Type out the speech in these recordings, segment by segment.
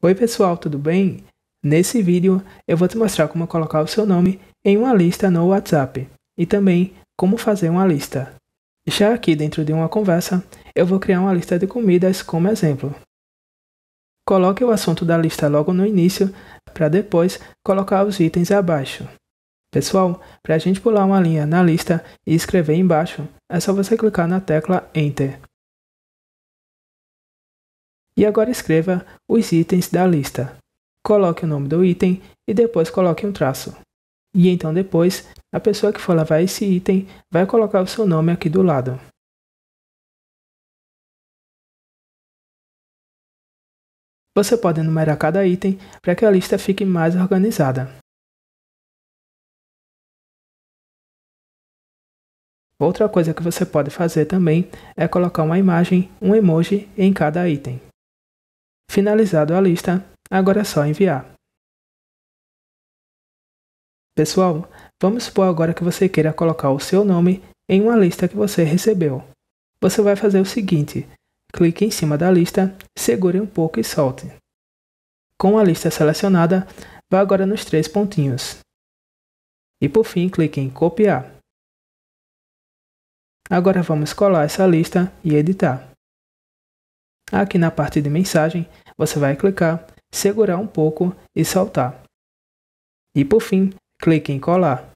Oi pessoal, tudo bem? Nesse vídeo eu vou te mostrar como colocar o seu nome em uma lista no WhatsApp e também como fazer uma lista. Já aqui dentro de uma conversa, eu vou criar uma lista de comidas como exemplo. Coloque o assunto da lista logo no início para depois colocar os itens abaixo. Pessoal, para a gente pular uma linha na lista e escrever embaixo, é só você clicar na tecla Enter. E agora escreva os itens da lista. Coloque o nome do item e depois coloque um traço. E então depois, a pessoa que for lavar esse item vai colocar o seu nome aqui do lado. Você pode enumerar cada item para que a lista fique mais organizada. Outra coisa que você pode fazer também é colocar uma imagem, um emoji em cada item. Finalizado a lista, agora é só enviar. Pessoal, vamos supor agora que você queira colocar o seu nome em uma lista que você recebeu. Você vai fazer o seguinte: clique em cima da lista, segure um pouco e solte. Com a lista selecionada, vá agora nos três pontinhos. E por fim, clique em copiar. Agora vamos colar essa lista e editar. Aqui na parte de mensagem, você vai clicar, segurar um pouco e soltar. E por fim, clique em colar.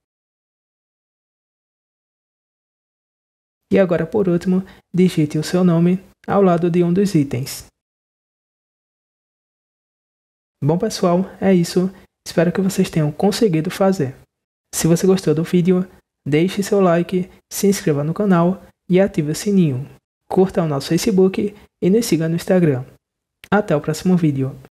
E agora por último, digite o seu nome ao lado de um dos itens. Bom pessoal, é isso. Espero que vocês tenham conseguido fazer. Se você gostou do vídeo, deixe seu like, se inscreva no canal e ative o sininho. Curta o nosso Facebook e nos siga no Instagram. Até o próximo vídeo.